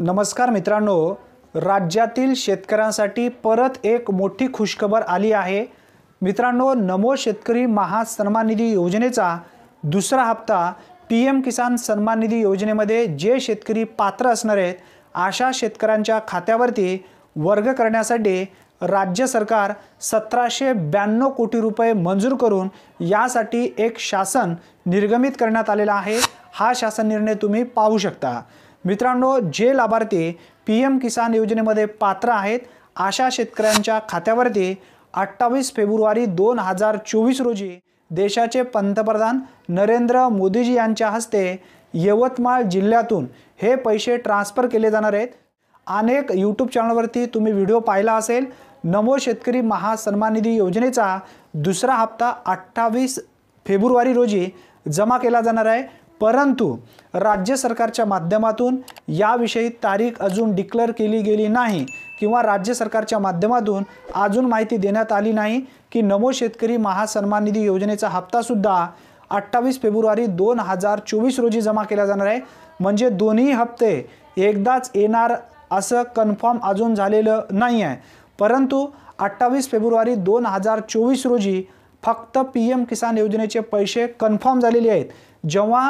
नमस्कार मित्रांनो राज्यातील शेतकऱ्यांसाठी परत एक मोठी खुशखबर आली आहे मित्रांनो नमो शेतकरी महासन्मान निधी योजनेचा दुसरा हप्ता पी एम किसान सन्मान निधी योजनेमध्ये जे शेतकरी पात्र असणार आहेत अशा शेतकऱ्यांच्या खात्यावरती वर्ग करण्यासाठी राज्य सरकार सतराशे ब्याण्णव कोटी रुपये मंजूर करून यासाठी एक शासन निर्गमित करण्यात आलेला आहे हा शासन निर्णय तुम्ही पाहू शकता मित्रांनो जे लाभार्थी पी एम किसान योजनेमध्ये पात्र आहेत अशा शेतकऱ्यांच्या खात्यावरती अठ्ठावीस फेब्रुवारी दोन हजार चोवीस रोजी देशाचे पंतप्रधान नरेंद्र मोदीजी यांच्या हस्ते यवतमाळ जिल्ह्यातून हे पैसे ट्रान्स्फर केले जाणार आहेत अनेक यूट्यूब चॅनलवरती तुम्ही व्हिडिओ पाहिला असेल नमो शेतकरी महासन्मान निधी योजनेचा दुसरा हप्ता अठ्ठावीस फेब्रुवारी रोजी जमा केला जाणार आहे परंतु राज्य सरकारच्या माध्यमातून याविषयी तारीख अजून डिक्लेअर केली गेली नाही किंवा राज्य सरकारच्या माध्यमातून अजून माहिती देण्यात आली नाही की नमो शेतकरी महासन्मान निधी योजनेचा हप्तासुद्धा अठ्ठावीस फेब्रुवारी दोन हजार चोवीस रोजी जमा केला जाणार आहे म्हणजे दोन्ही हप्ते एकदाच येणार असं कन्फर्म अजून झालेलं नाही आहे परंतु अठ्ठावीस फेब्रुवारी दोन हजार चोवीस रोजी फक्त पी एम किसान योजनेचे पैसे कन्फर्म झालेले आहेत जेव्हा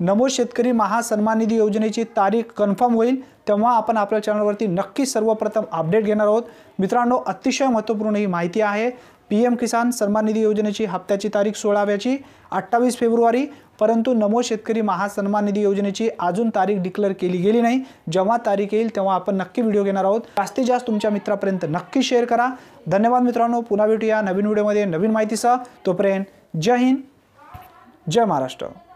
नमो शेतकरी महासन्मान निधी योजनेची तारीख कन्फर्म होईल तेव्हा आपण आपल्या चॅनलवरती नक्की सर्वप्रथम अपडेट घेणार आहोत मित्रांनो अतिशय महत्त्वपूर्ण ही माहिती आहे पी एम किसान सन्मान निधी योजनेची हप्त्याची तारीख सोळाव्याची अठ्ठावीस फेब्रुवारी परंतु नमो शेतकरी महासन्मान निधी योजनेची अजून तारीख डिक्लेअर केली गेली नाही जेव्हा तारीख येईल तेव्हा आपण नक्की व्हिडिओ घेणार आहोत जास्तीत जास्त तुमच्या मित्रापर्यंत नक्की शेअर करा धन्यवाद मित्रांनो पुन्हा भेटूया नवीन व्हिडिओमध्ये नवीन माहितीसह तोपर्यंत जय हिंद जय महाराष्ट्र